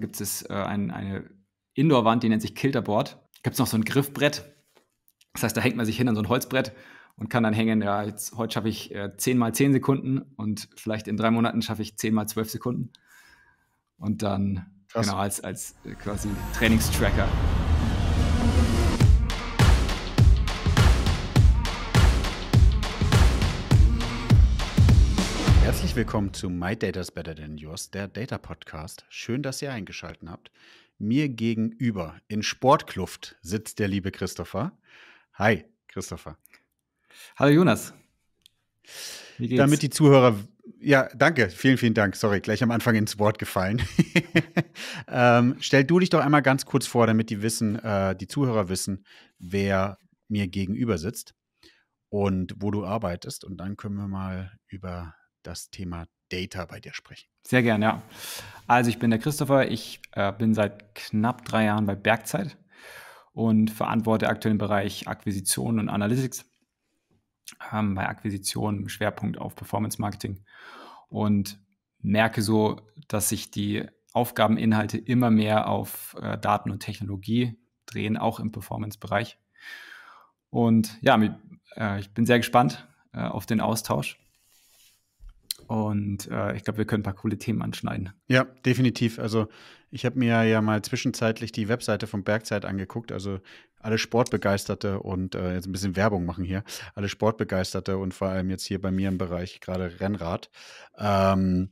gibt es äh, ein, eine Indoor-Wand, die nennt sich Kilterboard. Gibt es noch so ein Griffbrett. Das heißt, da hängt man sich hin an so ein Holzbrett und kann dann hängen, ja, jetzt, heute schaffe ich äh, 10 mal 10 Sekunden und vielleicht in drei Monaten schaffe ich 10 mal 12 Sekunden. Und dann, Krass. genau, als, als äh, quasi Trainingstracker. willkommen zu My Data's Better Than Yours, der Data Podcast. Schön, dass ihr eingeschaltet habt. Mir gegenüber in Sportkluft sitzt der liebe Christopher. Hi, Christopher. Hallo Jonas. Wie geht's? Damit die Zuhörer ja, danke. Vielen, vielen Dank. Sorry, gleich am Anfang ins Wort gefallen. ähm, stell du dich doch einmal ganz kurz vor, damit die wissen, äh, die Zuhörer wissen, wer mir gegenüber sitzt und wo du arbeitest. Und dann können wir mal über das Thema Data bei dir sprechen. Sehr gerne, ja. Also ich bin der Christopher, ich äh, bin seit knapp drei Jahren bei Bergzeit und verantworte aktuell den Bereich Akquisition und Analytics. Ähm, bei Akquisition im Schwerpunkt auf Performance Marketing und merke so, dass sich die Aufgabeninhalte immer mehr auf äh, Daten und Technologie drehen, auch im Performance-Bereich. Und ja, mit, äh, ich bin sehr gespannt äh, auf den Austausch und äh, ich glaube, wir können ein paar coole Themen anschneiden. Ja, definitiv. Also ich habe mir ja mal zwischenzeitlich die Webseite von Bergzeit angeguckt. Also alle Sportbegeisterte und äh, jetzt ein bisschen Werbung machen hier. Alle Sportbegeisterte und vor allem jetzt hier bei mir im Bereich gerade Rennrad. Ähm,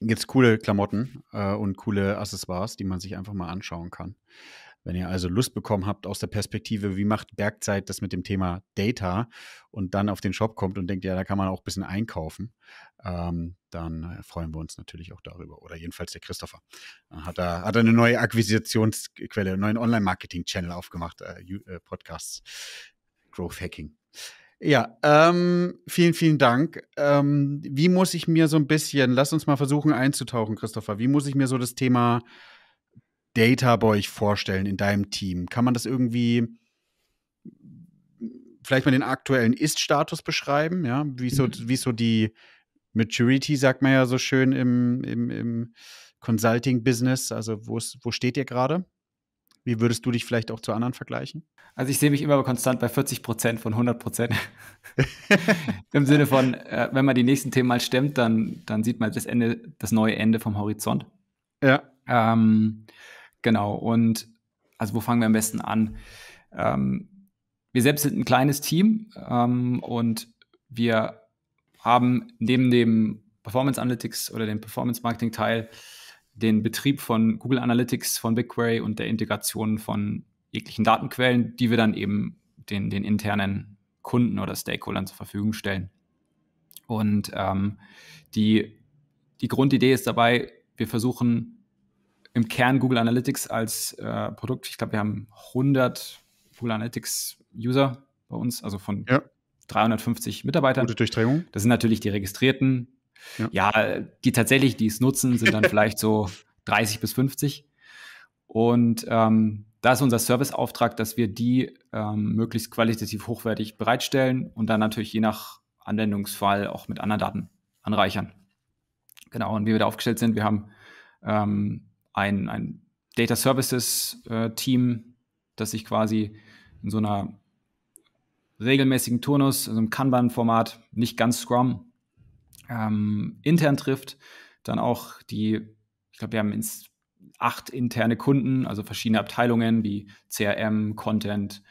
gibt es coole Klamotten äh, und coole Accessoires, die man sich einfach mal anschauen kann. Wenn ihr also Lust bekommen habt aus der Perspektive, wie macht Bergzeit das mit dem Thema Data und dann auf den Shop kommt und denkt, ja, da kann man auch ein bisschen einkaufen, ähm, dann äh, freuen wir uns natürlich auch darüber. Oder jedenfalls der Christopher äh, hat da hat eine neue Akquisitionsquelle, einen neuen Online-Marketing-Channel aufgemacht, äh, äh, Podcasts, Growth Hacking. Ja, ähm, vielen, vielen Dank. Ähm, wie muss ich mir so ein bisschen, lass uns mal versuchen einzutauchen, Christopher, wie muss ich mir so das Thema Data bei euch vorstellen in deinem Team? Kann man das irgendwie vielleicht mal den aktuellen Ist-Status beschreiben? Ja, wie so, mhm. wie so die Maturity, sagt man ja so schön im, im, im Consulting-Business. Also, wo, ist, wo steht ihr gerade? Wie würdest du dich vielleicht auch zu anderen vergleichen? Also ich sehe mich immer konstant bei 40 Prozent von 100 Prozent. Im Sinne von, äh, wenn man die nächsten Themen mal stemmt, dann, dann sieht man das Ende, das neue Ende vom Horizont. Ja. Ähm, Genau. Und also wo fangen wir am besten an? Ähm, wir selbst sind ein kleines Team ähm, und wir haben neben dem Performance Analytics oder dem Performance Marketing Teil den Betrieb von Google Analytics, von BigQuery und der Integration von jeglichen Datenquellen, die wir dann eben den, den internen Kunden oder Stakeholdern zur Verfügung stellen. Und ähm, die, die Grundidee ist dabei, wir versuchen im Kern Google Analytics als äh, Produkt. Ich glaube, wir haben 100 Google Analytics User bei uns, also von ja. 350 Mitarbeitern. Gute Durchdringung. Das sind natürlich die Registrierten. Ja, ja die tatsächlich, die es nutzen, sind dann vielleicht so 30 bis 50. Und ähm, da ist unser Serviceauftrag, dass wir die ähm, möglichst qualitativ hochwertig bereitstellen und dann natürlich je nach Anwendungsfall auch mit anderen Daten anreichern. Genau, und wie wir da aufgestellt sind, wir haben ähm, ein, ein Data Services äh, Team, das sich quasi in so einer regelmäßigen Turnus, also im Kanban-Format, nicht ganz Scrum, ähm, intern trifft. Dann auch die, ich glaube, wir haben ins, acht interne Kunden, also verschiedene Abteilungen wie CRM, Content,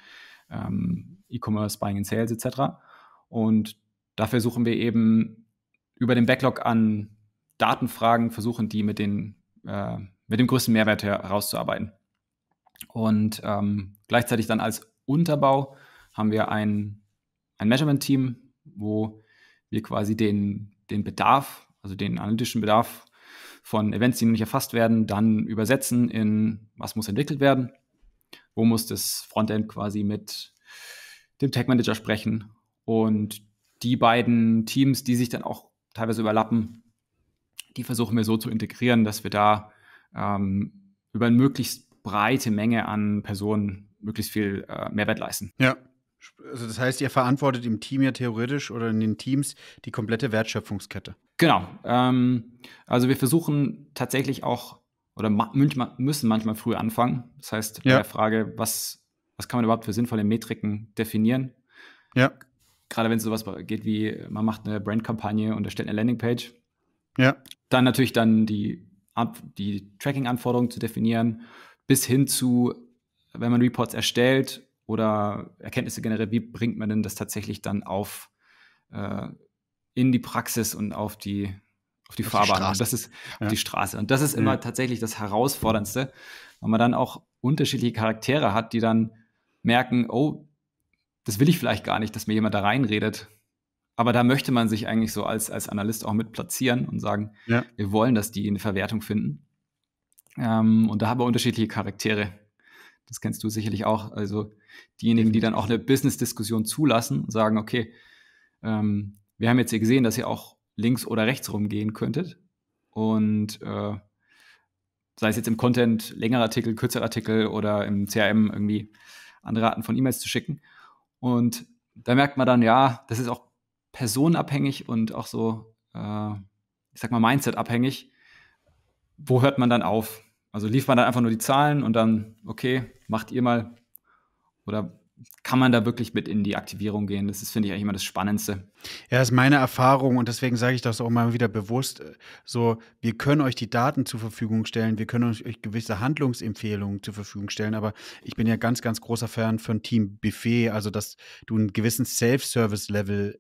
ähm, E-Commerce, Buying and Sales etc. Und da versuchen wir eben über den Backlog an Datenfragen, versuchen die mit den äh, mit dem größten Mehrwert herauszuarbeiten. Und ähm, gleichzeitig dann als Unterbau haben wir ein, ein Measurement-Team, wo wir quasi den, den Bedarf, also den analytischen Bedarf von Events, die noch nicht erfasst werden, dann übersetzen in, was muss entwickelt werden, wo muss das Frontend quasi mit dem tech Manager sprechen und die beiden Teams, die sich dann auch teilweise überlappen, die versuchen wir so zu integrieren, dass wir da ähm, über eine möglichst breite Menge an Personen möglichst viel äh, Mehrwert leisten. Ja. Also das heißt, ihr verantwortet im Team ja theoretisch oder in den Teams die komplette Wertschöpfungskette. Genau. Ähm, also wir versuchen tatsächlich auch oder ma müssen manchmal früh anfangen. Das heißt, bei ja. der Frage, was, was kann man überhaupt für sinnvolle Metriken definieren? Ja. Gerade wenn es sowas geht wie, man macht eine Brandkampagne und erstellt eine Landingpage. Ja. Dann natürlich dann die die Tracking-Anforderungen zu definieren, bis hin zu, wenn man Reports erstellt oder Erkenntnisse generiert, wie bringt man denn das tatsächlich dann auf äh, in die Praxis und auf die auf die auf Fahrbahn. Die das ist ja. auf die Straße. Und das ist immer mhm. tatsächlich das Herausforderndste, weil man dann auch unterschiedliche Charaktere hat, die dann merken, oh, das will ich vielleicht gar nicht, dass mir jemand da reinredet. Aber da möchte man sich eigentlich so als, als Analyst auch mit platzieren und sagen, ja. wir wollen, dass die eine Verwertung finden. Ähm, und da haben wir unterschiedliche Charaktere. Das kennst du sicherlich auch. Also diejenigen, die dann auch eine Business-Diskussion zulassen und sagen, okay, ähm, wir haben jetzt hier gesehen, dass ihr auch links oder rechts rumgehen könntet. Und äh, sei es jetzt im Content, längerer Artikel, kürzerer Artikel oder im CRM irgendwie andere Arten von E-Mails zu schicken. Und da merkt man dann, ja, das ist auch personenabhängig und auch so, äh, ich sag mal, Mindset-abhängig. Wo hört man dann auf? Also lief man dann einfach nur die Zahlen und dann, okay, macht ihr mal. Oder kann man da wirklich mit in die Aktivierung gehen? Das ist, finde ich, eigentlich immer das Spannendste. Ja, das ist meine Erfahrung und deswegen sage ich das auch mal wieder bewusst. So, wir können euch die Daten zur Verfügung stellen, wir können euch gewisse Handlungsempfehlungen zur Verfügung stellen, aber ich bin ja ganz, ganz großer Fan von Team Buffet, also dass du einen gewissen Self-Service-Level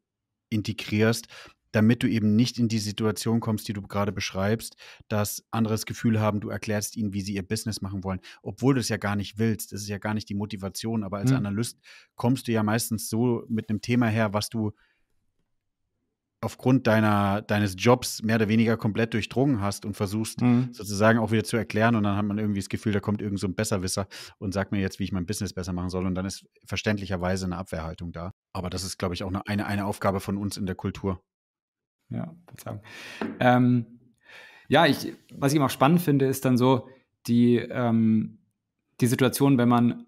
integrierst, damit du eben nicht in die Situation kommst, die du gerade beschreibst, dass andere das Gefühl haben, du erklärst ihnen, wie sie ihr Business machen wollen, obwohl du es ja gar nicht willst. Das ist ja gar nicht die Motivation, aber als hm. Analyst kommst du ja meistens so mit einem Thema her, was du aufgrund deiner, deines Jobs mehr oder weniger komplett durchdrungen hast und versuchst mhm. sozusagen auch wieder zu erklären und dann hat man irgendwie das Gefühl, da kommt irgend so ein Besserwisser und sagt mir jetzt, wie ich mein Business besser machen soll und dann ist verständlicherweise eine Abwehrhaltung da. Aber das ist, glaube ich, auch eine, eine, Aufgabe von uns in der Kultur. Ja, Verzeihung. Ähm, ja, ich, was ich immer spannend finde, ist dann so die, ähm, die Situation, wenn man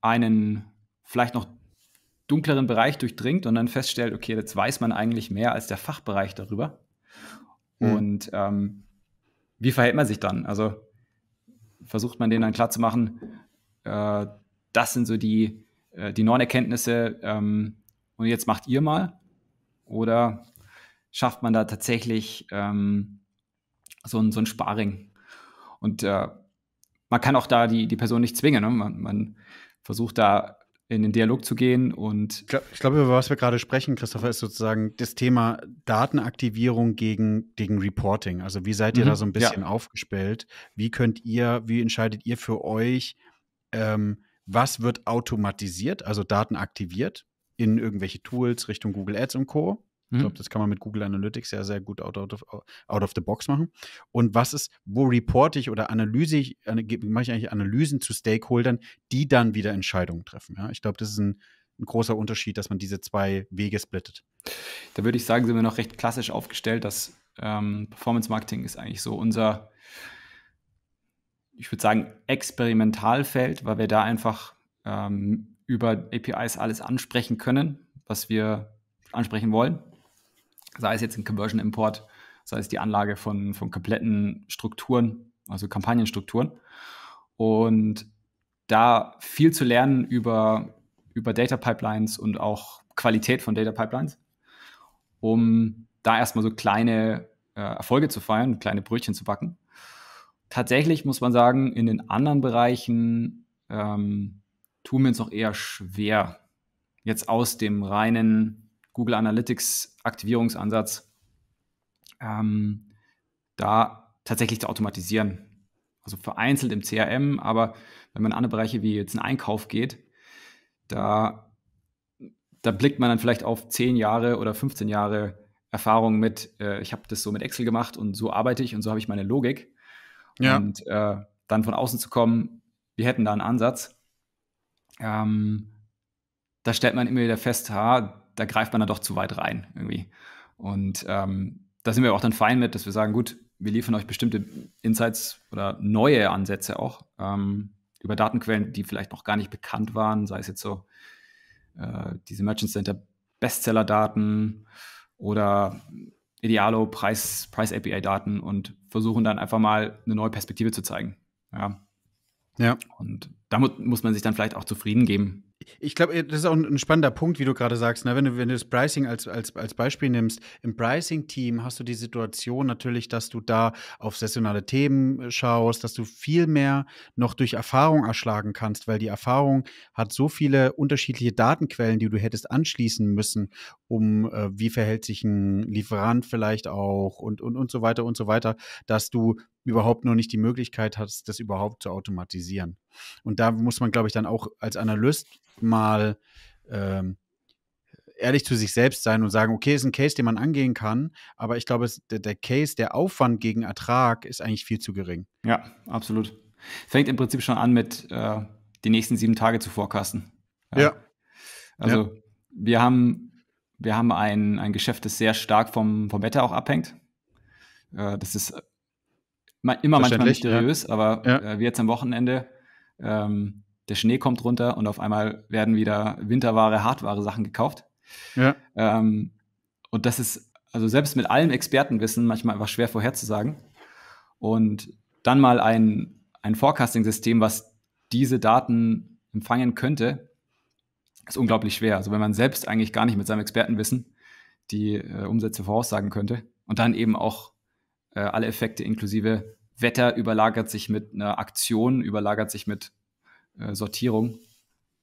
einen vielleicht noch dunkleren Bereich durchdringt und dann feststellt, okay, jetzt weiß man eigentlich mehr als der Fachbereich darüber. Mhm. Und ähm, wie verhält man sich dann? Also versucht man denen dann klarzumachen, äh, das sind so die, äh, die neuen Erkenntnisse ähm, und jetzt macht ihr mal? Oder schafft man da tatsächlich ähm, so, ein, so ein Sparring? Und äh, man kann auch da die, die Person nicht zwingen. Ne? Man, man versucht da in den Dialog zu gehen und. Ich glaube, glaub, über was wir gerade sprechen, Christopher, ist sozusagen das Thema Datenaktivierung gegen, gegen Reporting. Also wie seid ihr mhm, da so ein bisschen ja. aufgestellt? Wie könnt ihr, wie entscheidet ihr für euch, ähm, was wird automatisiert, also Daten aktiviert in irgendwelche Tools Richtung Google Ads und Co. Ich mhm. glaube, das kann man mit Google Analytics sehr, sehr gut out, of, out of the box machen. Und was ist, wo reporte ich oder analyse ich, mache ich eigentlich Analysen zu Stakeholdern, die dann wieder Entscheidungen treffen. Ja? Ich glaube, das ist ein, ein großer Unterschied, dass man diese zwei Wege splittet. Da würde ich sagen, sind wir noch recht klassisch aufgestellt, dass ähm, Performance Marketing ist eigentlich so unser, ich würde sagen, Experimentalfeld, weil wir da einfach ähm, über APIs alles ansprechen können, was wir ansprechen wollen sei es jetzt ein Conversion Import, sei es die Anlage von, von kompletten Strukturen, also Kampagnenstrukturen. Und da viel zu lernen über, über Data Pipelines und auch Qualität von Data Pipelines, um da erstmal so kleine äh, Erfolge zu feiern, kleine Brötchen zu backen. Tatsächlich muss man sagen, in den anderen Bereichen ähm, tun wir uns noch eher schwer, jetzt aus dem reinen Google Analytics Aktivierungsansatz, ähm, da tatsächlich zu automatisieren. Also vereinzelt im CRM, aber wenn man in andere Bereiche wie jetzt in Einkauf geht, da, da blickt man dann vielleicht auf 10 Jahre oder 15 Jahre Erfahrung mit, äh, ich habe das so mit Excel gemacht und so arbeite ich und so habe ich meine Logik. Ja. Und äh, dann von außen zu kommen, wir hätten da einen Ansatz. Ähm, da stellt man immer wieder fest, ha, da greift man dann doch zu weit rein irgendwie. Und ähm, da sind wir auch dann fein mit, dass wir sagen, gut, wir liefern euch bestimmte Insights oder neue Ansätze auch ähm, über Datenquellen, die vielleicht noch gar nicht bekannt waren, sei es jetzt so äh, diese Merchant Center Bestseller-Daten oder Idealo Preis, Preis API-Daten und versuchen dann einfach mal eine neue Perspektive zu zeigen. Ja. ja. Und damit muss man sich dann vielleicht auch zufrieden geben, ich glaube, das ist auch ein spannender Punkt, wie du gerade sagst. Ne? Wenn, du, wenn du das Pricing als, als, als Beispiel nimmst, im Pricing-Team hast du die Situation natürlich, dass du da auf sessionale Themen äh, schaust, dass du viel mehr noch durch Erfahrung erschlagen kannst, weil die Erfahrung hat so viele unterschiedliche Datenquellen, die du hättest anschließen müssen, um äh, wie verhält sich ein Lieferant vielleicht auch und, und, und so weiter und so weiter, dass du überhaupt noch nicht die Möglichkeit hast, das überhaupt zu automatisieren. Und da muss man, glaube ich, dann auch als Analyst mal ähm, ehrlich zu sich selbst sein und sagen, okay, ist ein Case, den man angehen kann, aber ich glaube, der, Case, der Aufwand gegen Ertrag ist eigentlich viel zu gering. Ja, absolut. Fängt im Prinzip schon an mit äh, die nächsten sieben Tage zu vorkasten. Ja. ja. Also ja. wir haben, wir haben ein, ein Geschäft, das sehr stark vom, vom Wetter auch abhängt. Äh, das ist immer manchmal mysteriös, ja. aber ja. Äh, wie jetzt am Wochenende, ähm, der Schnee kommt runter und auf einmal werden wieder Winterware, Hartware Sachen gekauft. Ja. Ähm, und das ist also selbst mit allem Expertenwissen manchmal einfach schwer vorherzusagen. Und dann mal ein, ein Forecasting-System, was diese Daten empfangen könnte, ist unglaublich schwer. Also wenn man selbst eigentlich gar nicht mit seinem Expertenwissen die äh, Umsätze voraussagen könnte und dann eben auch äh, alle Effekte inklusive Wetter überlagert sich mit einer Aktion, überlagert sich mit äh, Sortierung,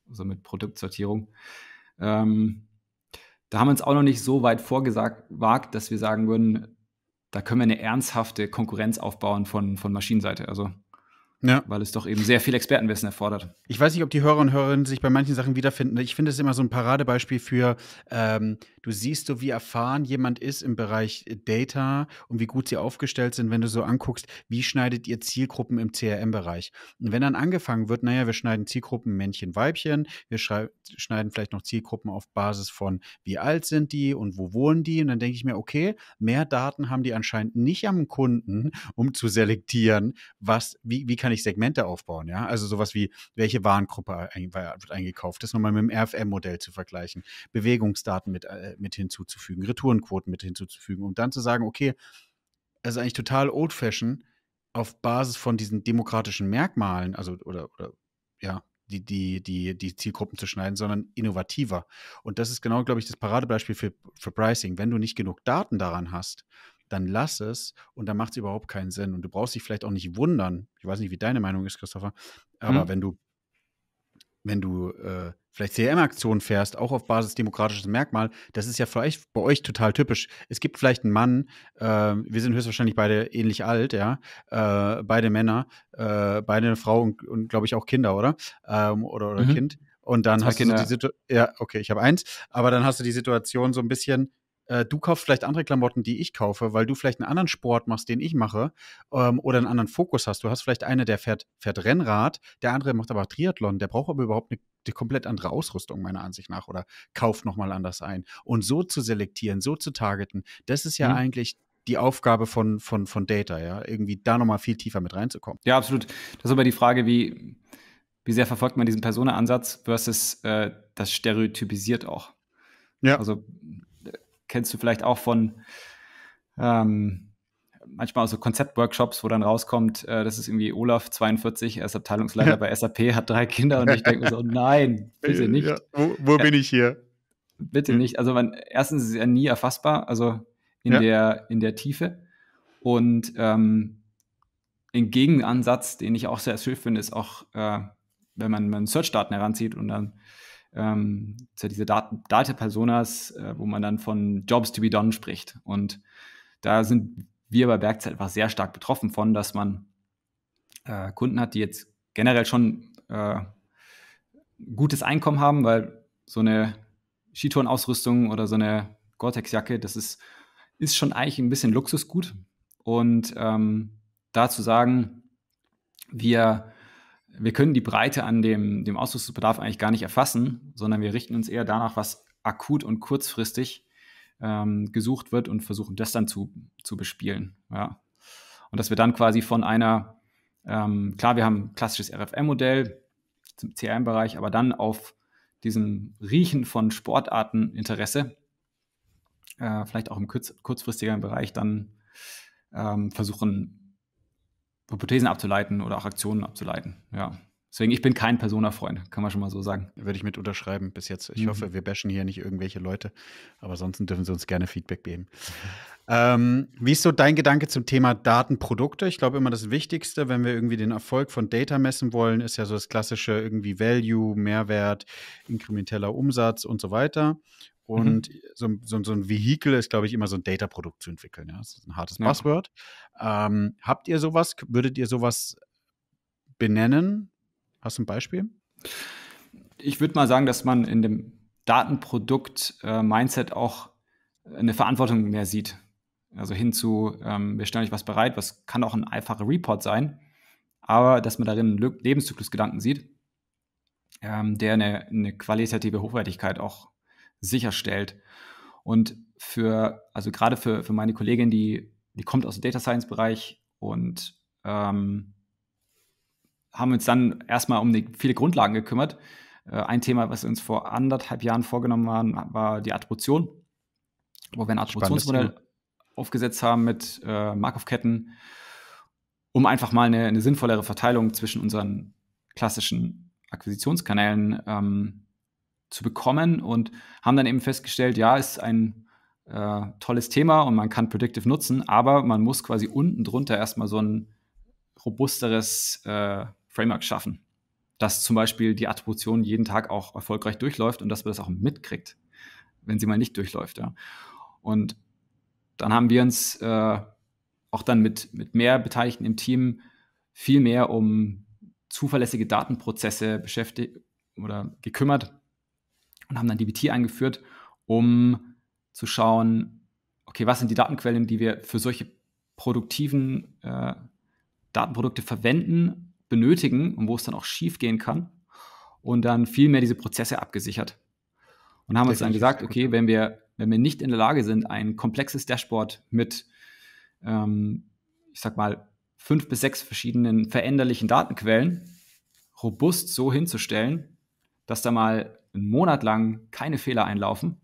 also mit Produktsortierung. Ähm, da haben wir uns auch noch nicht so weit vorgesagt, dass wir sagen würden, da können wir eine ernsthafte Konkurrenz aufbauen von, von Maschinenseite. Also ja. Weil es doch eben sehr viel Expertenwissen erfordert. Ich weiß nicht, ob die Hörer und Hörerinnen sich bei manchen Sachen wiederfinden. Ich finde es immer so ein Paradebeispiel für, ähm, du siehst so, wie erfahren jemand ist im Bereich äh, Data und wie gut sie aufgestellt sind, wenn du so anguckst, wie schneidet ihr Zielgruppen im CRM-Bereich. Und wenn dann angefangen wird, naja, wir schneiden Zielgruppen Männchen, Weibchen, wir schneiden vielleicht noch Zielgruppen auf Basis von, wie alt sind die und wo wohnen die. Und dann denke ich mir, okay, mehr Daten haben die anscheinend nicht am Kunden, um zu selektieren, was, wie, wie kann kann ich Segmente aufbauen, ja. Also sowas wie, welche Warengruppe wird eingekauft, das nochmal mit dem RFM-Modell zu vergleichen, Bewegungsdaten mit, äh, mit hinzuzufügen, Retourenquoten mit hinzuzufügen, um dann zu sagen, okay, also eigentlich total old-fashioned, auf Basis von diesen demokratischen Merkmalen, also oder, oder ja, die, die, die, die Zielgruppen zu schneiden, sondern innovativer. Und das ist genau, glaube ich, das Paradebeispiel für, für Pricing. Wenn du nicht genug Daten daran hast, dann lass es und dann macht es überhaupt keinen Sinn. Und du brauchst dich vielleicht auch nicht wundern, ich weiß nicht, wie deine Meinung ist, Christopher, aber hm. wenn du, wenn du äh, vielleicht crm aktionen fährst, auch auf Basis demokratisches Merkmal, das ist ja vielleicht bei euch total typisch. Es gibt vielleicht einen Mann, äh, wir sind höchstwahrscheinlich beide ähnlich alt, ja, äh, beide Männer, äh, beide eine Frau und, und glaube ich auch Kinder, oder? Ähm, oder oder mhm. Kind. Und dann Zwei hast du so die Situation, ja, okay, ich habe eins, aber dann hast du die Situation so ein bisschen, äh, du kaufst vielleicht andere Klamotten, die ich kaufe, weil du vielleicht einen anderen Sport machst, den ich mache ähm, oder einen anderen Fokus hast. Du hast vielleicht einer, der fährt, fährt Rennrad, der andere macht aber Triathlon, der braucht aber überhaupt eine die komplett andere Ausrüstung meiner Ansicht nach oder kauft nochmal anders ein. Und so zu selektieren, so zu targeten, das ist ja mhm. eigentlich die Aufgabe von, von, von Data, ja, irgendwie da nochmal viel tiefer mit reinzukommen. Ja, absolut. Das ist aber die Frage, wie, wie sehr verfolgt man diesen Personenansatz versus äh, das stereotypisiert auch. Ja. Also kennst du vielleicht auch von ähm, manchmal auch so Konzeptworkshops, wo dann rauskommt, äh, das ist irgendwie Olaf 42, er ist Abteilungsleiter bei SAP, hat drei Kinder und ich denke mir so, nein, bitte nicht. Ja, wo, wo bin ich hier? Bitte hm. nicht. Also man, erstens ist er nie erfassbar, also in, ja. der, in der Tiefe. Und ähm, ein Gegenansatz, den ich auch sehr schön finde, ist auch, äh, wenn man, man Search-Daten heranzieht und dann ähm, ja diese Dat Data-Personas, äh, wo man dann von Jobs to be done spricht. Und da sind wir bei Bergzeit einfach sehr stark betroffen von, dass man äh, Kunden hat, die jetzt generell schon äh, gutes Einkommen haben, weil so eine Skitourenausrüstung oder so eine Gore-Tex-Jacke, das ist, ist schon eigentlich ein bisschen Luxusgut. Und ähm, da zu sagen, wir wir können die Breite an dem, dem Ausrüstungsbedarf eigentlich gar nicht erfassen, sondern wir richten uns eher danach, was akut und kurzfristig ähm, gesucht wird und versuchen das dann zu, zu bespielen. Ja. Und dass wir dann quasi von einer, ähm, klar, wir haben ein klassisches RFM-Modell zum CRM-Bereich, aber dann auf diesem Riechen von Sportarteninteresse, äh, vielleicht auch im kurz, kurzfristigeren Bereich, dann ähm, versuchen, Hypothesen abzuleiten oder auch Aktionen abzuleiten. Ja. Deswegen, ich bin kein Persona-Freund, kann man schon mal so sagen. Würde ich mit unterschreiben bis jetzt. Ich mhm. hoffe, wir bashen hier nicht irgendwelche Leute, aber ansonsten dürfen sie uns gerne Feedback geben. Ähm, wie ist so dein Gedanke zum Thema Datenprodukte? Ich glaube immer das Wichtigste, wenn wir irgendwie den Erfolg von Data messen wollen, ist ja so das klassische irgendwie Value, Mehrwert, inkrementeller Umsatz und so weiter. Mhm. Und mhm. so, so, so, ein Vehikel ist, glaube ich, immer so ein Data-Produkt zu entwickeln. Ja? Das ist ein hartes ja. Passwort. Ähm, habt ihr sowas? Würdet ihr sowas benennen? Hast du ein Beispiel? Ich würde mal sagen, dass man in dem Datenprodukt-Mindset äh, auch äh, eine Verantwortung mehr sieht. Also hin zu, ähm, wir stellen euch was bereit, was kann auch ein einfacher Report sein, aber dass man darin einen Lebenszyklusgedanken sieht, ähm, der eine, eine, qualitative Hochwertigkeit auch sicherstellt. Und für, also gerade für, für meine Kollegin, die, die kommt aus dem Data Science Bereich und ähm, haben uns dann erstmal um die, viele Grundlagen gekümmert. Äh, ein Thema, was wir uns vor anderthalb Jahren vorgenommen haben, war die Attribution, wo wir ein Attributionsmodell aufgesetzt haben mit äh, Markov-Ketten, um einfach mal eine, eine, sinnvollere Verteilung zwischen unseren klassischen Akquisitionskanälen ähm, zu bekommen und haben dann eben festgestellt, ja, ist ein äh, tolles Thema und man kann Predictive nutzen, aber man muss quasi unten drunter erstmal so ein robusteres äh, Framework schaffen, dass zum Beispiel die Attribution jeden Tag auch erfolgreich durchläuft und dass man das auch mitkriegt, wenn sie mal nicht durchläuft. Ja. Und dann haben wir uns äh, auch dann mit, mit mehr Beteiligten im Team viel mehr um zuverlässige Datenprozesse beschäftigt oder gekümmert, und haben dann DBT eingeführt, um zu schauen, okay, was sind die Datenquellen, die wir für solche produktiven äh, Datenprodukte verwenden, benötigen und wo es dann auch schief gehen kann und dann viel mehr diese Prozesse abgesichert. Und haben uns dann gesagt, okay, wenn wir, wenn wir nicht in der Lage sind, ein komplexes Dashboard mit, ähm, ich sag mal, fünf bis sechs verschiedenen veränderlichen Datenquellen robust so hinzustellen, dass da mal einen Monat lang keine Fehler einlaufen.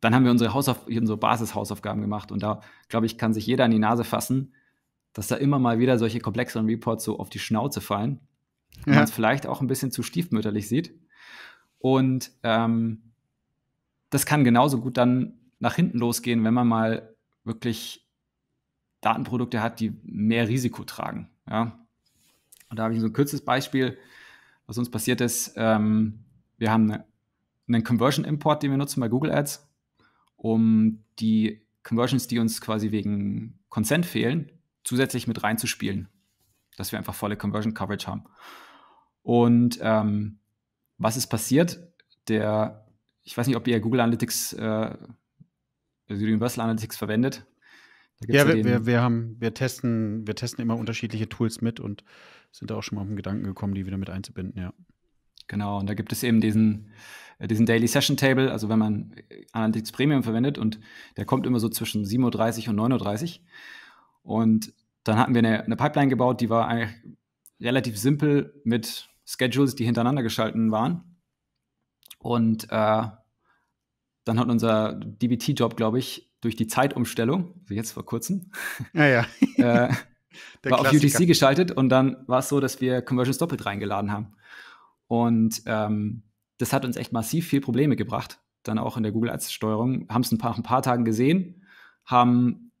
Dann haben wir unsere, Hausauf unsere Basishausaufgaben gemacht und da, glaube ich, kann sich jeder an die Nase fassen, dass da immer mal wieder solche komplexeren Reports so auf die Schnauze fallen. Ja. Man es vielleicht auch ein bisschen zu stiefmütterlich sieht. Und ähm, das kann genauso gut dann nach hinten losgehen, wenn man mal wirklich Datenprodukte hat, die mehr Risiko tragen. Ja? Und da habe ich so ein kürzes Beispiel, was uns passiert ist. Ähm, wir haben eine, einen Conversion Import, den wir nutzen bei Google Ads, um die Conversions, die uns quasi wegen Consent fehlen, zusätzlich mit reinzuspielen, dass wir einfach volle Conversion Coverage haben. Und ähm, was ist passiert? Der, ich weiß nicht, ob ihr Google Analytics, äh, also Universal Analytics verwendet. Ja, wir, wir, wir, haben, wir, testen, wir testen immer unterschiedliche Tools mit und sind da auch schon mal auf den Gedanken gekommen, die wieder mit einzubinden, ja. Genau, und da gibt es eben diesen, äh, diesen Daily Session Table, also wenn man äh, Analytics Premium verwendet und der kommt immer so zwischen 7.30 Uhr und 9.30 Uhr. Und dann hatten wir eine, eine Pipeline gebaut, die war eigentlich relativ simpel mit Schedules, die hintereinander geschalten waren. Und äh, dann hat unser DBT-Job, glaube ich, durch die Zeitumstellung, also jetzt vor kurzem, ja, ja. äh, war Klassiker. auf UTC geschaltet und dann war es so, dass wir Conversions doppelt reingeladen haben. Und ähm, das hat uns echt massiv viel Probleme gebracht, dann auch in der Google Ads-Steuerung. Haben es ein paar, ein paar Tagen gesehen, haben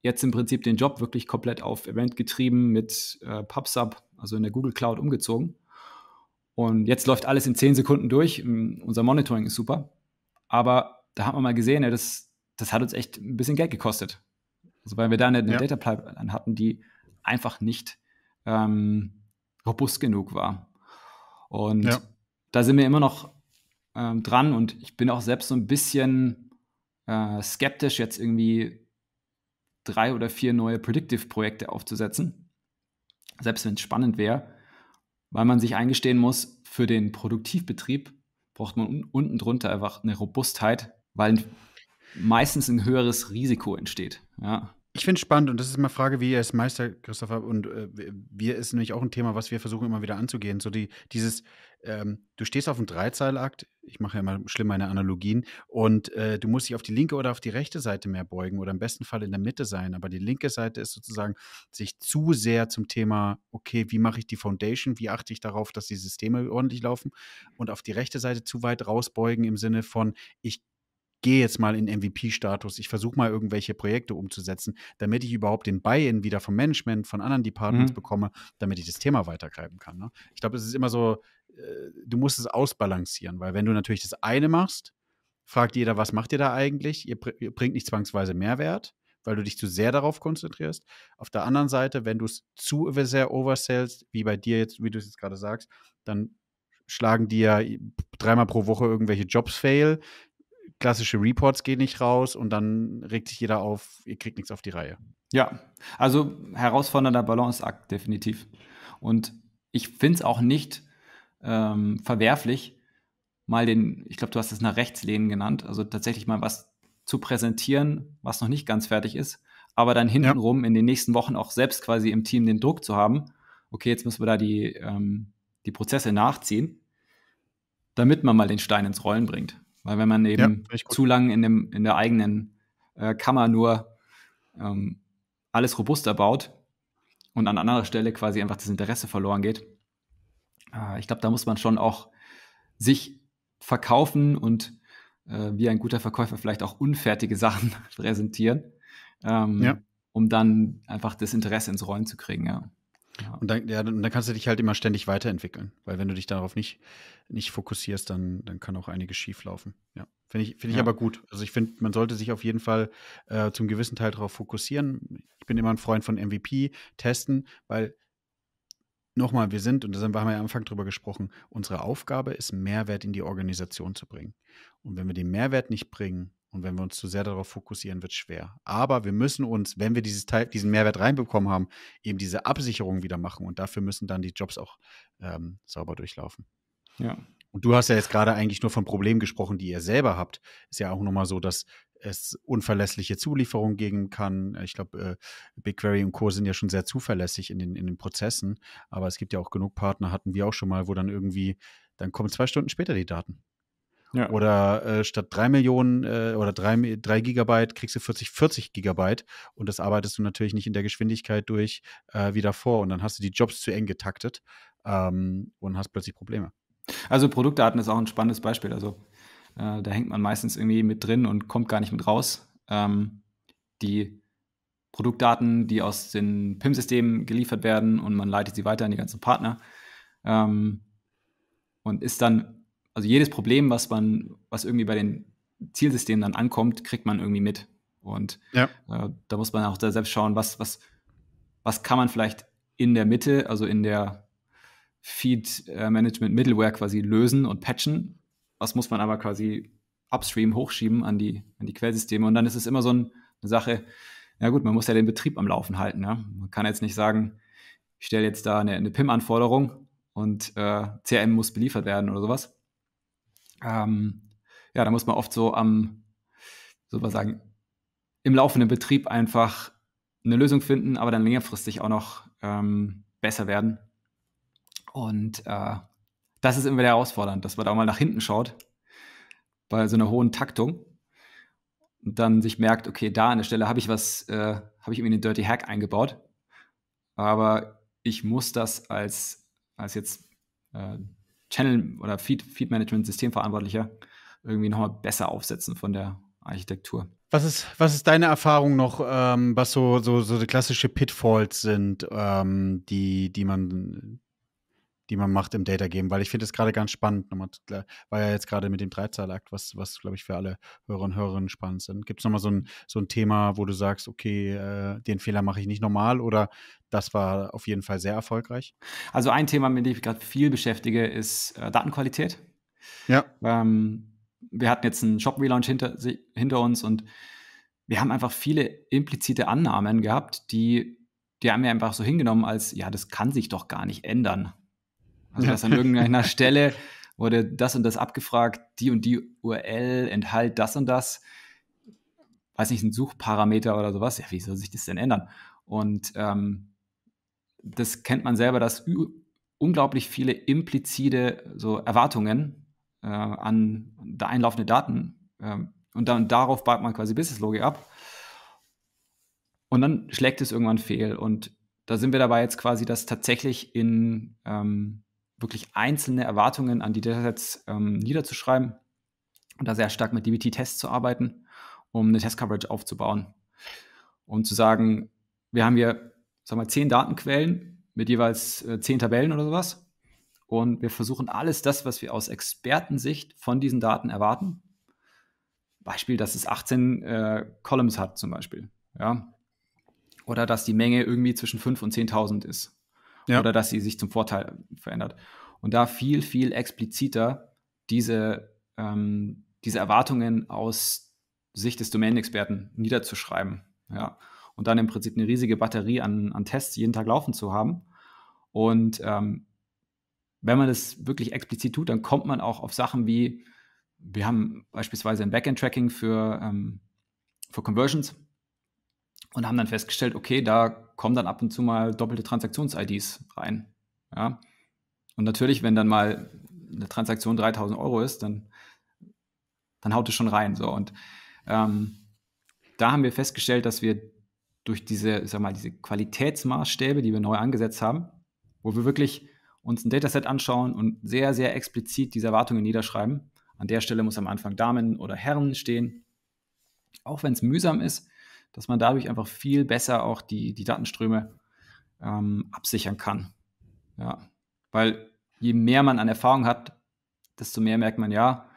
jetzt im Prinzip den Job wirklich komplett auf Event getrieben mit äh, PubSub, also in der Google Cloud umgezogen. Und jetzt läuft alles in zehn Sekunden durch. Unser Monitoring ist super. Aber da hat man mal gesehen, ja, das, das hat uns echt ein bisschen Geld gekostet. Also weil wir da eine, eine ja. Data Pipeline hatten, die einfach nicht ähm, robust genug war. Und ja. da sind wir immer noch ähm, dran und ich bin auch selbst so ein bisschen äh, skeptisch, jetzt irgendwie drei oder vier neue Predictive-Projekte aufzusetzen. Selbst wenn es spannend wäre, weil man sich eingestehen muss, für den Produktivbetrieb braucht man un unten drunter einfach eine Robustheit, weil meistens ein höheres Risiko entsteht. Ja. Ich finde es spannend und das ist immer eine Frage, wie ihr es meistert, Christopher. Und äh, wir ist nämlich auch ein Thema, was wir versuchen immer wieder anzugehen. So die, dieses, ähm, du stehst auf einem Dreizeilakt, ich mache ja immer schlimm meine Analogien, und äh, du musst dich auf die linke oder auf die rechte Seite mehr beugen oder im besten Fall in der Mitte sein. Aber die linke Seite ist sozusagen sich zu sehr zum Thema, okay, wie mache ich die Foundation, wie achte ich darauf, dass die Systeme ordentlich laufen und auf die rechte Seite zu weit rausbeugen im Sinne von, ich gehe jetzt mal in MVP-Status, ich versuche mal irgendwelche Projekte umzusetzen, damit ich überhaupt den Buy-in wieder vom Management, von anderen Departments mhm. bekomme, damit ich das Thema weitergreifen kann. Ne? Ich glaube, es ist immer so, äh, du musst es ausbalancieren, weil wenn du natürlich das eine machst, fragt jeder, was macht ihr da eigentlich? Ihr, br ihr bringt nicht zwangsweise Mehrwert weil du dich zu sehr darauf konzentrierst. Auf der anderen Seite, wenn du es zu sehr oversellst, wie bei dir jetzt, wie du es jetzt gerade sagst, dann schlagen dir dreimal pro Woche irgendwelche Jobs fail, klassische Reports gehen nicht raus und dann regt sich jeder auf, ihr kriegt nichts auf die Reihe. Ja, also herausfordernder Balanceakt, definitiv. Und ich finde es auch nicht ähm, verwerflich, mal den, ich glaube, du hast es nach Rechtslehnen genannt, also tatsächlich mal was zu präsentieren, was noch nicht ganz fertig ist, aber dann hintenrum ja. in den nächsten Wochen auch selbst quasi im Team den Druck zu haben, okay, jetzt müssen wir da die, ähm, die Prozesse nachziehen, damit man mal den Stein ins Rollen bringt. Weil wenn man eben ja, zu lange in, in der eigenen äh, Kammer nur ähm, alles robuster baut und an anderer Stelle quasi einfach das Interesse verloren geht, äh, ich glaube, da muss man schon auch sich verkaufen und äh, wie ein guter Verkäufer vielleicht auch unfertige Sachen präsentieren, ähm, ja. um dann einfach das Interesse ins Rollen zu kriegen. Ja. Und dann, ja, dann kannst du dich halt immer ständig weiterentwickeln, weil wenn du dich darauf nicht, nicht fokussierst, dann, dann kann auch einiges schieflaufen. Ja, finde ich, finde ich aber gut. Also ich finde, man sollte sich auf jeden Fall äh, zum gewissen Teil darauf fokussieren. Ich bin immer ein Freund von MVP, testen, weil nochmal, wir sind, und da haben wir ja am Anfang drüber gesprochen, unsere Aufgabe ist, Mehrwert in die Organisation zu bringen. Und wenn wir den Mehrwert nicht bringen, und wenn wir uns zu sehr darauf fokussieren, wird es schwer. Aber wir müssen uns, wenn wir dieses Teil, diesen Mehrwert reinbekommen haben, eben diese Absicherung wieder machen. Und dafür müssen dann die Jobs auch ähm, sauber durchlaufen. Ja. Und du hast ja jetzt gerade eigentlich nur von Problemen gesprochen, die ihr selber habt. Ist ja auch nochmal so, dass es unverlässliche Zulieferungen geben kann. Ich glaube, äh, BigQuery und Co. sind ja schon sehr zuverlässig in den, in den Prozessen. Aber es gibt ja auch genug Partner, hatten wir auch schon mal, wo dann irgendwie, dann kommen zwei Stunden später die Daten. Ja. Oder äh, statt drei Millionen äh, oder drei, drei Gigabyte kriegst du 40, 40 Gigabyte und das arbeitest du natürlich nicht in der Geschwindigkeit durch äh, wie davor und dann hast du die Jobs zu eng getaktet ähm, und hast plötzlich Probleme. Also Produktdaten ist auch ein spannendes Beispiel. Also äh, da hängt man meistens irgendwie mit drin und kommt gar nicht mit raus. Ähm, die Produktdaten, die aus den PIM-Systemen geliefert werden und man leitet sie weiter an die ganzen Partner ähm, und ist dann also jedes Problem, was man, was irgendwie bei den Zielsystemen dann ankommt, kriegt man irgendwie mit. Und ja. äh, da muss man auch selbst schauen, was, was, was kann man vielleicht in der Mitte, also in der Feed-Management-Middleware äh, quasi lösen und patchen. Was muss man aber quasi upstream hochschieben an die, an die Quellsysteme? Und dann ist es immer so ein, eine Sache, na gut, man muss ja den Betrieb am Laufen halten. Ja? Man kann jetzt nicht sagen, ich stelle jetzt da eine, eine PIM-Anforderung und äh, CRM muss beliefert werden oder sowas ähm, ja, da muss man oft so am, so was sagen, im laufenden Betrieb einfach eine Lösung finden, aber dann längerfristig auch noch ähm, besser werden. Und äh, das ist immer wieder herausfordernd, dass man da mal nach hinten schaut bei so einer hohen Taktung und dann sich merkt, okay, da an der Stelle habe ich was, äh, habe ich irgendwie einen Dirty Hack eingebaut, aber ich muss das als, als jetzt äh, Channel- oder Feed-Management-Systemverantwortlicher irgendwie nochmal besser aufsetzen von der Architektur. Was ist, was ist deine Erfahrung noch, ähm, was so, so, so klassische Pitfalls sind, ähm, die, die man die man macht im Data Game, weil ich finde es gerade ganz spannend. Nochmal, war ja jetzt gerade mit dem Dreizahlakt, was, was glaube ich, für alle Hörer und Hörerinnen spannend sind. Gibt es nochmal so ein, so ein Thema, wo du sagst, okay, äh, den Fehler mache ich nicht normal oder das war auf jeden Fall sehr erfolgreich? Also ein Thema, mit dem ich gerade viel beschäftige, ist äh, Datenqualität. Ja. Ähm, wir hatten jetzt einen Shop-Relaunch hinter, hinter uns und wir haben einfach viele implizite Annahmen gehabt, die, die haben wir einfach so hingenommen als, ja, das kann sich doch gar nicht ändern. Also dass an irgendeiner Stelle wurde das und das abgefragt, die und die URL enthält das und das, weiß nicht, ein Suchparameter oder sowas. Ja, wie soll sich das denn ändern? Und ähm, das kennt man selber, dass unglaublich viele implizite so Erwartungen äh, an da einlaufende Daten äh, und dann darauf baut man quasi Business-Logik ab. Und dann schlägt es irgendwann fehl. Und da sind wir dabei jetzt quasi, dass tatsächlich in ähm, wirklich einzelne Erwartungen an die Datasets ähm, niederzuschreiben und da sehr stark mit DBT-Tests zu arbeiten, um eine Test-Coverage aufzubauen. Und zu sagen, wir haben hier, sagen wir, mal, zehn Datenquellen mit jeweils äh, zehn Tabellen oder sowas. Und wir versuchen alles das, was wir aus Expertensicht von diesen Daten erwarten. Beispiel, dass es 18 äh, Columns hat zum Beispiel. Ja? Oder dass die Menge irgendwie zwischen 5 und 10.000 ist ja. oder dass sie sich zum Vorteil verändert. Und da viel, viel expliziter diese, ähm, diese Erwartungen aus Sicht des Domain-Experten niederzuschreiben. Ja. Und dann im Prinzip eine riesige Batterie an, an Tests jeden Tag laufen zu haben. Und ähm, wenn man das wirklich explizit tut, dann kommt man auch auf Sachen wie, wir haben beispielsweise ein Backend-Tracking für, ähm, für Conversions und haben dann festgestellt, okay, da kommen dann ab und zu mal doppelte Transaktions-IDs rein. Ja? Und natürlich, wenn dann mal eine Transaktion 3000 Euro ist, dann, dann haut es schon rein. So. Und ähm, da haben wir festgestellt, dass wir durch diese, sag mal, diese Qualitätsmaßstäbe, die wir neu angesetzt haben, wo wir wirklich uns ein Dataset anschauen und sehr, sehr explizit diese Erwartungen niederschreiben. An der Stelle muss am Anfang Damen oder Herren stehen. Auch wenn es mühsam ist, dass man dadurch einfach viel besser auch die, die Datenströme ähm, absichern kann. Ja, weil je mehr man an Erfahrung hat, desto mehr merkt man, ja,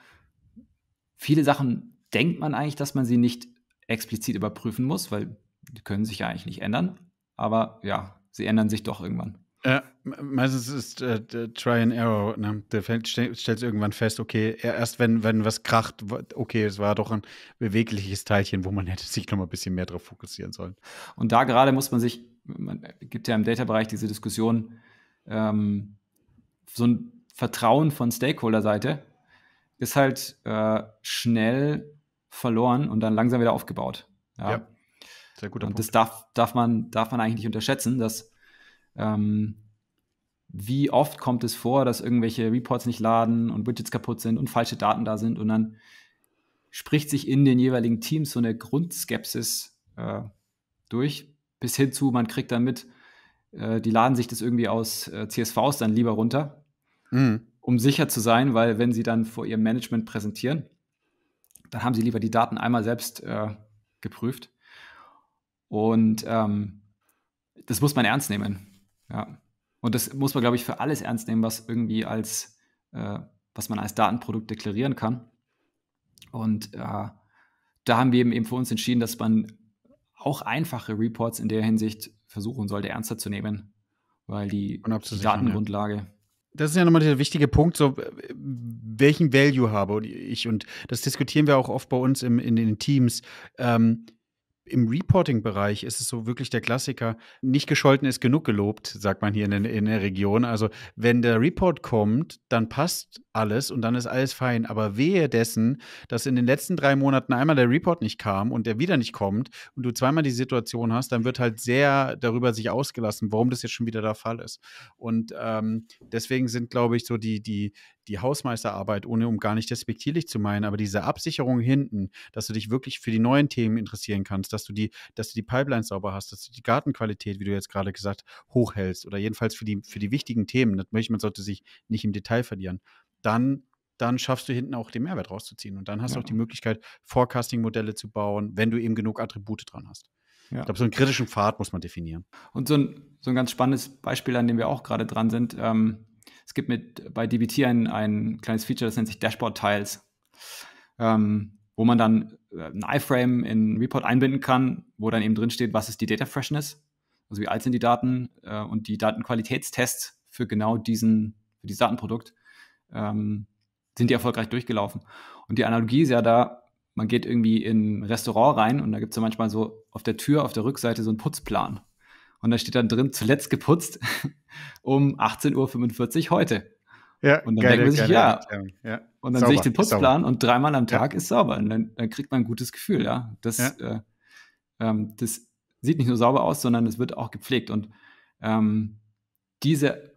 viele Sachen denkt man eigentlich, dass man sie nicht explizit überprüfen muss, weil die können sich ja eigentlich nicht ändern. Aber ja, sie ändern sich doch irgendwann. Ja, äh, meistens ist äh, Try and Error. Ne? Der stellt irgendwann fest, okay, erst wenn, wenn was kracht, okay, es war doch ein bewegliches Teilchen, wo man hätte sich noch mal ein bisschen mehr drauf fokussieren sollen. Und da gerade muss man sich, man äh, gibt ja im Data-Bereich diese Diskussion, ähm, so ein Vertrauen von Stakeholder-Seite ist halt äh, schnell verloren und dann langsam wieder aufgebaut. Ja, ja sehr guter und Punkt. Und das darf, darf, man, darf man eigentlich nicht unterschätzen, dass ähm, wie oft kommt es vor, dass irgendwelche Reports nicht laden und Widgets kaputt sind und falsche Daten da sind und dann spricht sich in den jeweiligen Teams so eine Grundskepsis äh, durch, bis hin zu, man kriegt dann mit, äh, die laden sich das irgendwie aus äh, CSVs dann lieber runter, mhm. um sicher zu sein, weil wenn sie dann vor ihrem Management präsentieren, dann haben sie lieber die Daten einmal selbst äh, geprüft. Und ähm, das muss man ernst nehmen. Ja. Und das muss man, glaube ich, für alles ernst nehmen, was irgendwie als, äh, was man als Datenprodukt deklarieren kann. Und äh, da haben wir eben, für uns entschieden, dass man auch einfache Reports in der Hinsicht versuchen sollte, ernster zu nehmen, weil die, Datengrundlage. das ist ja nochmal der wichtige Punkt, so welchen Value habe ich und das diskutieren wir auch oft bei uns im, in den Teams. Ähm, im Reporting-Bereich ist es so wirklich der Klassiker, nicht gescholten ist genug gelobt, sagt man hier in, in, der Region. Also wenn der Report kommt, dann passt alles und dann ist alles fein. Aber wehe dessen, dass in den letzten drei Monaten einmal der Report nicht kam und der wieder nicht kommt und du zweimal die Situation hast, dann wird halt sehr darüber sich ausgelassen, warum das jetzt schon wieder der Fall ist. Und ähm, deswegen sind, glaube ich, so die, die, die Hausmeisterarbeit, ohne um gar nicht despektierlich zu meinen, aber diese Absicherung hinten, dass du dich wirklich für die neuen Themen interessieren kannst, dass du die, dass du die Pipeline sauber hast, dass du die Gartenqualität, wie du jetzt gerade gesagt, hochhältst oder jedenfalls für die, für die wichtigen Themen, das möchte man sollte sich nicht im Detail verlieren, dann dann schaffst du hinten auch den Mehrwert rauszuziehen. Und dann hast ja. du auch die Möglichkeit, Forecasting-Modelle zu bauen, wenn du eben genug Attribute dran hast. Ja. Ich glaube, so einen kritischen Pfad muss man definieren. Und so ein, so ein ganz spannendes Beispiel, an dem wir auch gerade dran sind, ähm, es gibt mit bei DBT ein, ein kleines Feature, das nennt sich Dashboard Tiles. Ähm, wo man dann äh, ein iframe in Report einbinden kann, wo dann eben drin steht, was ist die Data Freshness, also wie alt sind die Daten äh, und die Datenqualitätstests für genau diesen, für dieses Datenprodukt, ähm, sind die erfolgreich durchgelaufen. Und die Analogie ist ja da, man geht irgendwie in ein Restaurant rein und da gibt es ja manchmal so auf der Tür, auf der Rückseite so einen Putzplan. Und da steht dann drin, zuletzt geputzt um 18.45 Uhr heute. Ja, und dann geile, denkt man sich, ja, ja, und dann sauber, sehe ich den Putzplan und dreimal am Tag ja. ist sauber. Und dann, dann, kriegt man ein gutes Gefühl, ja. Das, ja. Äh, ähm, das sieht nicht nur sauber aus, sondern es wird auch gepflegt. Und ähm, diese,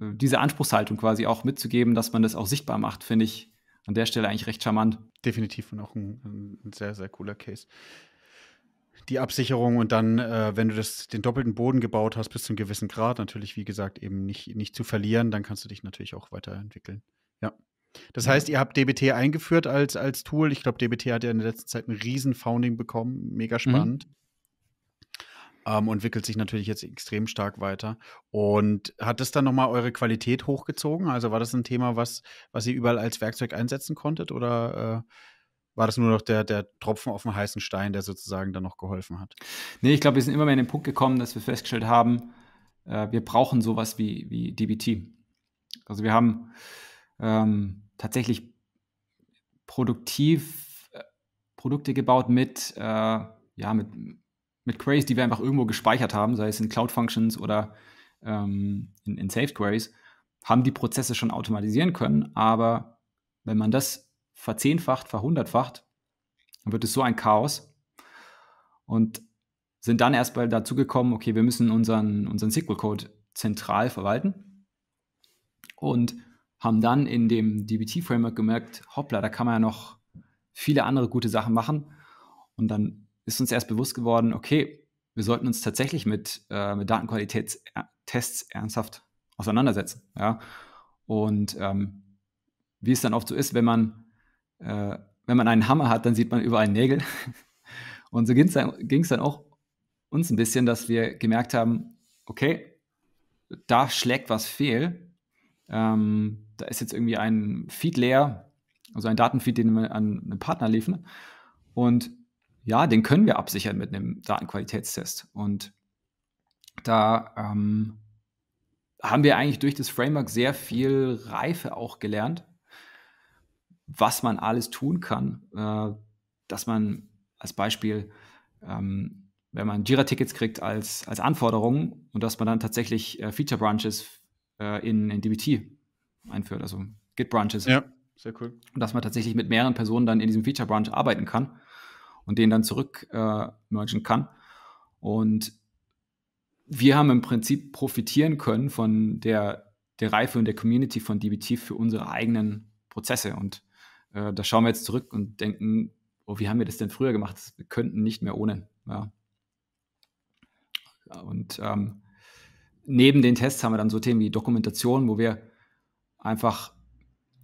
äh, diese Anspruchshaltung quasi auch mitzugeben, dass man das auch sichtbar macht, finde ich an der Stelle eigentlich recht charmant. Definitiv und auch ein, ein sehr, sehr cooler Case die Absicherung und dann, äh, wenn du das, den doppelten Boden gebaut hast, bis zu einem gewissen Grad, natürlich, wie gesagt, eben nicht, nicht zu verlieren, dann kannst du dich natürlich auch weiterentwickeln. Ja. Das heißt, ihr habt DBT eingeführt als, als Tool. Ich glaube, DBT hat ja in der letzten Zeit ein riesen Founding bekommen. Mega mhm. spannend. Mhm. Ähm, und wickelt sich natürlich jetzt extrem stark weiter. Und hat das dann nochmal eure Qualität hochgezogen? Also war das ein Thema, was, was ihr überall als Werkzeug einsetzen konntet? Oder äh, war das nur noch der, der Tropfen auf dem heißen Stein, der sozusagen dann noch geholfen hat? Nee, ich glaube, wir sind immer mehr in den Punkt gekommen, dass wir festgestellt haben, äh, wir brauchen sowas wie, wie DBT. Also wir haben ähm, tatsächlich produktiv äh, Produkte gebaut mit, äh, ja, mit, mit Queries, die wir einfach irgendwo gespeichert haben, sei es in Cloud Functions oder ähm, in, in Saved Queries, haben die Prozesse schon automatisieren können. Aber wenn man das verzehnfacht, verhundertfacht, dann wird es so ein Chaos. Und sind dann erst mal dazu gekommen, okay, wir müssen unseren, unseren SQL-Code zentral verwalten. Und haben dann in dem DBT-Framework gemerkt, hoppla, da kann man ja noch viele andere gute Sachen machen. Und dann ist uns erst bewusst geworden, okay, wir sollten uns tatsächlich mit, äh, mit Datenqualitätstests ernsthaft auseinandersetzen. Ja? Und ähm, wie es dann oft so ist, wenn man, äh, wenn man einen Hammer hat, dann sieht man überall Nägel. Und so ging es dann, ging's dann auch uns ein bisschen, dass wir gemerkt haben, okay, da schlägt was fehl ähm, da ist jetzt irgendwie ein Feed leer, also ein Datenfeed, den wir an einen Partner liefern. Und ja, den können wir absichern mit einem Datenqualitätstest. Und da ähm, haben wir eigentlich durch das Framework sehr viel Reife auch gelernt, was man alles tun kann, äh, dass man als Beispiel, ähm, wenn man Jira-Tickets kriegt als, als Anforderung und dass man dann tatsächlich äh, Feature-Branches äh, in, in DBT einführt, also Git Branches. Ja, sehr cool. Und dass man tatsächlich mit mehreren Personen dann in diesem Feature Branch arbeiten kann und den dann zurück äh, mergen kann. Und wir haben im Prinzip profitieren können von der, der Reife und der Community von DBT für unsere eigenen Prozesse. Und äh, da schauen wir jetzt zurück und denken, oh, wie haben wir das denn früher gemacht? Wir könnten nicht mehr ohne. Ja. Und ähm, neben den Tests haben wir dann so Themen wie Dokumentation, wo wir einfach,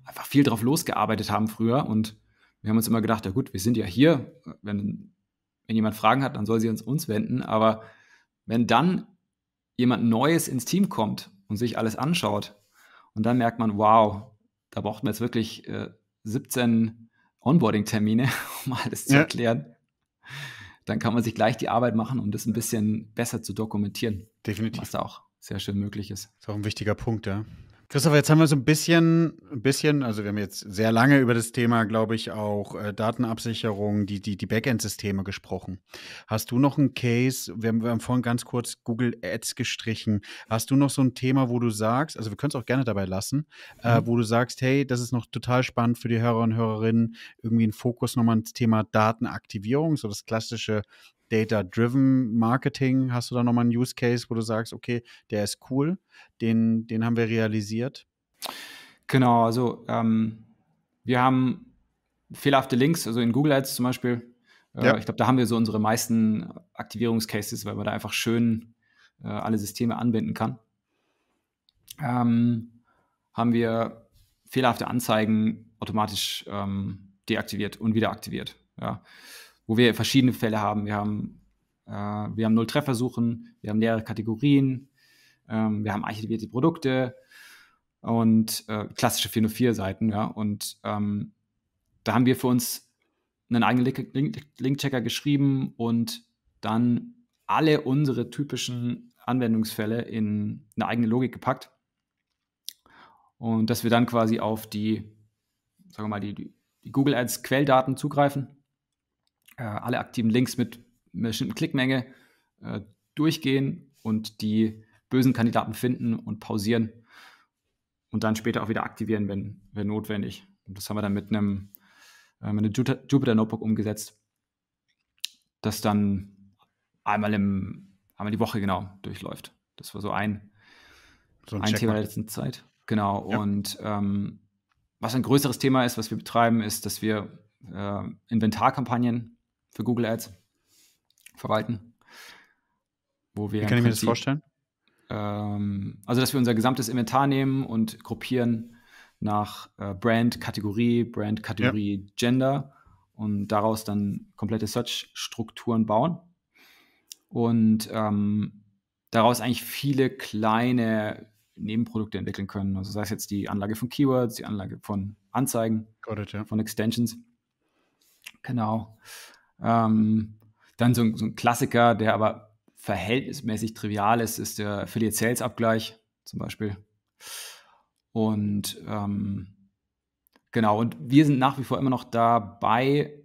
einfach viel drauf losgearbeitet haben früher. Und wir haben uns immer gedacht, ja gut, wir sind ja hier. Wenn, wenn jemand Fragen hat, dann soll sie uns uns wenden. Aber wenn dann jemand Neues ins Team kommt und sich alles anschaut, und dann merkt man, wow, da braucht man jetzt wirklich äh, 17 Onboarding-Termine, um alles zu ja. erklären. Dann kann man sich gleich die Arbeit machen, um das ein bisschen besser zu dokumentieren. Definitiv. Was da auch sehr schön möglich ist. Das ist auch ein wichtiger Punkt, ja. Christopher, jetzt haben wir so ein bisschen, ein bisschen, also wir haben jetzt sehr lange über das Thema, glaube ich, auch äh, Datenabsicherung, die, die, die Backend-Systeme gesprochen. Hast du noch einen Case? Wir haben, wir haben vorhin ganz kurz Google Ads gestrichen. Hast du noch so ein Thema, wo du sagst, also wir können es auch gerne dabei lassen, äh, mhm. äh, wo du sagst, hey, das ist noch total spannend für die Hörer und Hörerinnen, irgendwie einen Fokus nochmal ins Thema Datenaktivierung, so das klassische Data-Driven Marketing, hast du da nochmal einen Use Case, wo du sagst, okay, der ist cool, den, den haben wir realisiert? Genau, also ähm, wir haben fehlerhafte Links, also in Google Ads zum Beispiel. Äh, ja. Ich glaube, da haben wir so unsere meisten Aktivierungscases, weil man da einfach schön äh, alle Systeme anbinden kann. Ähm, haben wir fehlerhafte Anzeigen automatisch ähm, deaktiviert und wieder aktiviert. Ja wo wir verschiedene Fälle haben. Wir haben, äh, wir haben null Treffersuchen, wir haben leere Kategorien, ähm, wir haben archivierte Produkte und äh, klassische 404-Seiten. Ja? Und ähm, da haben wir für uns einen eigenen Link-Checker -Link geschrieben und dann alle unsere typischen Anwendungsfälle in eine eigene Logik gepackt. Und dass wir dann quasi auf die, sagen wir mal, die, die Google Ads Quelldaten zugreifen äh, alle aktiven Links mit einer bestimmten Klickmenge äh, durchgehen und die bösen Kandidaten finden und pausieren und dann später auch wieder aktivieren, wenn, wenn notwendig. Und das haben wir dann mit einem, äh, einem Jupyter Notebook umgesetzt, das dann einmal, im, einmal die Woche genau durchläuft. Das war so ein, so ein, ein Thema der letzten Zeit. Genau. Ja. Und ähm, was ein größeres Thema ist, was wir betreiben, ist, dass wir äh, Inventarkampagnen für Google Ads verwalten. Wo wir Wie kann ich mir das vorstellen? Ähm, also, dass wir unser gesamtes Inventar nehmen und gruppieren nach äh, Brand, Kategorie, Brand, Kategorie, ja. Gender und daraus dann komplette Search-Strukturen bauen. Und ähm, daraus eigentlich viele kleine Nebenprodukte entwickeln können. Also sei es jetzt die Anlage von Keywords, die Anlage von Anzeigen, it, ja. von Extensions. Genau. Ähm, dann so ein, so ein, Klassiker, der aber verhältnismäßig trivial ist, ist der Affiliate Sales Abgleich zum Beispiel. Und ähm, genau, und wir sind nach wie vor immer noch dabei,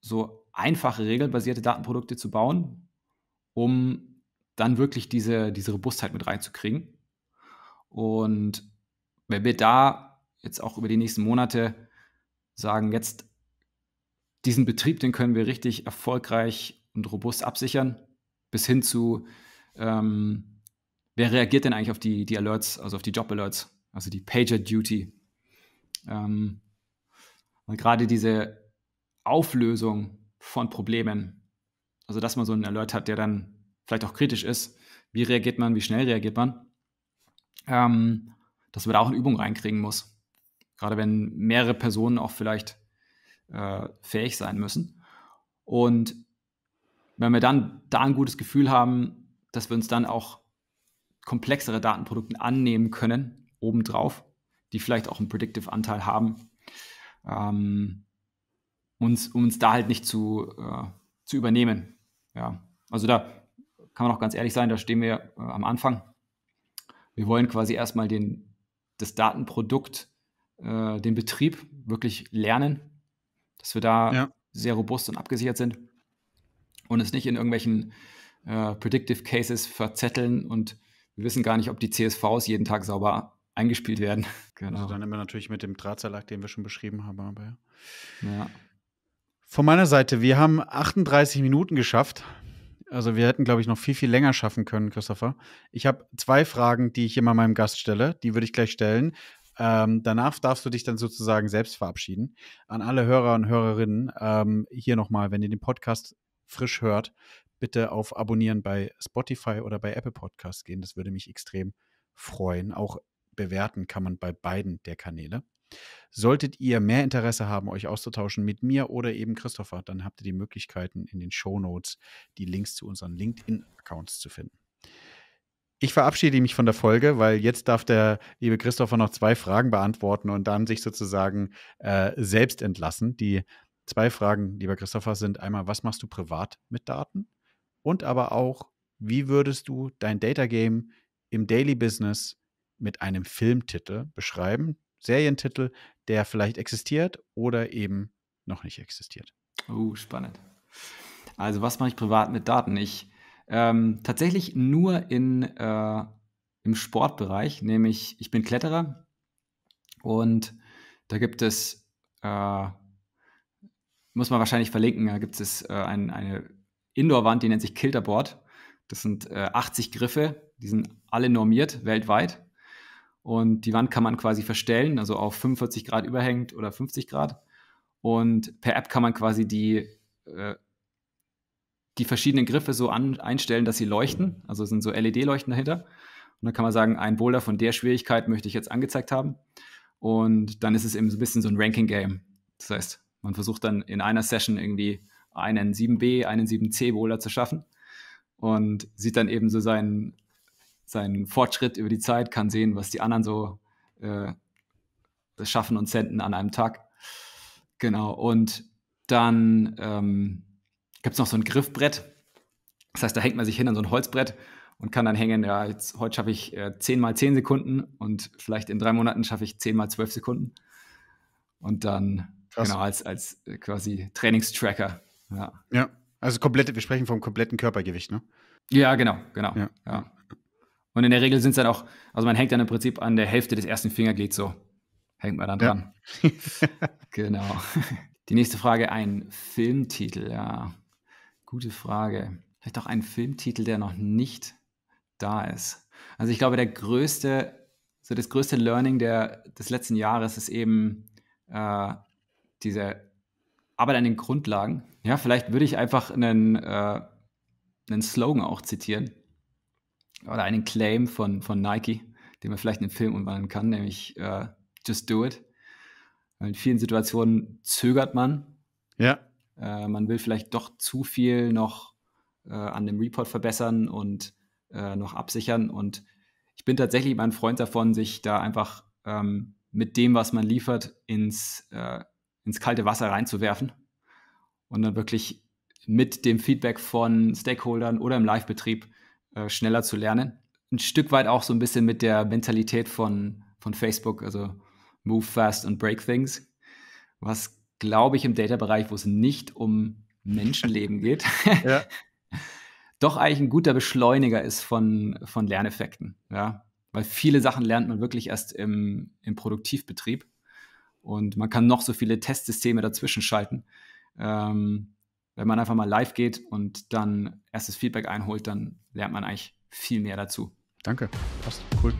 so einfache regelbasierte Datenprodukte zu bauen, um dann wirklich diese, diese Robustheit mit reinzukriegen. Und wenn wir da jetzt auch über die nächsten Monate sagen, jetzt diesen Betrieb, den können wir richtig erfolgreich und robust absichern, bis hin zu, ähm, wer reagiert denn eigentlich auf die, die Alerts, also auf die Job-Alerts, also die Pager-Duty. Ähm, und gerade diese Auflösung von Problemen, also dass man so einen Alert hat, der dann vielleicht auch kritisch ist, wie reagiert man, wie schnell reagiert man, ähm, dass man da auch eine Übung reinkriegen muss. Gerade wenn mehrere Personen auch vielleicht äh, fähig sein müssen. Und wenn wir dann da ein gutes Gefühl haben, dass wir uns dann auch komplexere Datenprodukte annehmen können, obendrauf, die vielleicht auch einen Predictive-Anteil haben, ähm, uns, um uns da halt nicht zu, äh, zu übernehmen. Ja. Also da kann man auch ganz ehrlich sein, da stehen wir äh, am Anfang. Wir wollen quasi erstmal den, das Datenprodukt, äh, den Betrieb wirklich lernen dass wir da ja. sehr robust und abgesichert sind und es nicht in irgendwelchen äh, Predictive Cases verzetteln und wir wissen gar nicht, ob die CSVs jeden Tag sauber eingespielt werden. genau. Also dann immer natürlich mit dem Drahtseilakt, den wir schon beschrieben haben. Aber ja. ja. Von meiner Seite, wir haben 38 Minuten geschafft. Also wir hätten, glaube ich, noch viel, viel länger schaffen können, Christopher. Ich habe zwei Fragen, die ich immer meinem Gast stelle. Die würde ich gleich stellen. Ähm, danach darfst du dich dann sozusagen selbst verabschieden. An alle Hörer und Hörerinnen, ähm, hier nochmal, wenn ihr den Podcast frisch hört, bitte auf Abonnieren bei Spotify oder bei Apple Podcast gehen. Das würde mich extrem freuen. Auch bewerten kann man bei beiden der Kanäle. Solltet ihr mehr Interesse haben, euch auszutauschen mit mir oder eben Christopher, dann habt ihr die Möglichkeiten, in den Show Notes die Links zu unseren LinkedIn-Accounts zu finden. Ich verabschiede mich von der Folge, weil jetzt darf der liebe Christopher noch zwei Fragen beantworten und dann sich sozusagen äh, selbst entlassen. Die zwei Fragen, lieber Christopher, sind einmal, was machst du privat mit Daten? Und aber auch, wie würdest du dein Data Game im Daily Business mit einem Filmtitel beschreiben? Serientitel, der vielleicht existiert oder eben noch nicht existiert. Oh, spannend. Also, was mache ich privat mit Daten? Ich ähm, tatsächlich nur in, äh, im Sportbereich, nämlich ich bin Kletterer und da gibt es, äh, muss man wahrscheinlich verlinken, da gibt es äh, ein, eine Indoor-Wand, die nennt sich Kilterboard. Das sind 80 äh, Griffe, die sind alle normiert weltweit. Und die Wand kann man quasi verstellen, also auf 45 Grad überhängt oder 50 Grad. Und per App kann man quasi die äh, die verschiedenen Griffe so an, einstellen, dass sie leuchten. Also sind so LED-Leuchten dahinter. Und dann kann man sagen, ein Boulder von der Schwierigkeit möchte ich jetzt angezeigt haben. Und dann ist es eben so ein bisschen so ein Ranking-Game. Das heißt, man versucht dann in einer Session irgendwie einen 7B, einen 7C Boulder zu schaffen und sieht dann eben so seinen, seinen Fortschritt über die Zeit, kann sehen, was die anderen so äh, schaffen und senden an einem Tag. Genau, und dann ähm, gibt es noch so ein Griffbrett. Das heißt, da hängt man sich hin an so ein Holzbrett und kann dann hängen, ja, jetzt, heute schaffe ich äh, 10 mal 10 Sekunden und vielleicht in drei Monaten schaffe ich 10 mal 12 Sekunden. Und dann, Krass. genau, als, als äh, quasi Trainingstracker. Ja. ja, also komplette, wir sprechen vom kompletten Körpergewicht, ne? Ja, genau, genau. Ja. ja. Und in der Regel sind es dann auch, also man hängt dann im Prinzip an der Hälfte des ersten Fingerglieds so. Hängt man dann dran. Ja. genau. Die nächste Frage, ein Filmtitel, ja. Gute Frage. Vielleicht auch einen Filmtitel, der noch nicht da ist. Also ich glaube, der größte, so das größte Learning der, des letzten Jahres ist eben äh, diese Arbeit an den Grundlagen. Ja, vielleicht würde ich einfach einen, äh, einen Slogan auch zitieren oder einen Claim von, von Nike, den man vielleicht in den Film umwandeln kann, nämlich äh, Just Do It. In vielen Situationen zögert man. Ja äh, man will vielleicht doch zu viel noch äh, an dem Report verbessern und äh, noch absichern. Und ich bin tatsächlich mein Freund davon, sich da einfach ähm, mit dem, was man liefert, ins, äh, ins kalte Wasser reinzuwerfen und dann wirklich mit dem Feedback von Stakeholdern oder im Live-Betrieb äh, schneller zu lernen. Ein Stück weit auch so ein bisschen mit der Mentalität von, von Facebook, also Move Fast und Break Things, was glaube ich, im Data-Bereich, wo es nicht um Menschenleben geht, ja. doch eigentlich ein guter Beschleuniger ist von, von Lerneffekten. Ja? Weil viele Sachen lernt man wirklich erst im, im Produktivbetrieb. Und man kann noch so viele Testsysteme dazwischen schalten. Ähm, wenn man einfach mal live geht und dann erstes Feedback einholt, dann lernt man eigentlich viel mehr dazu. Danke, passt, cool.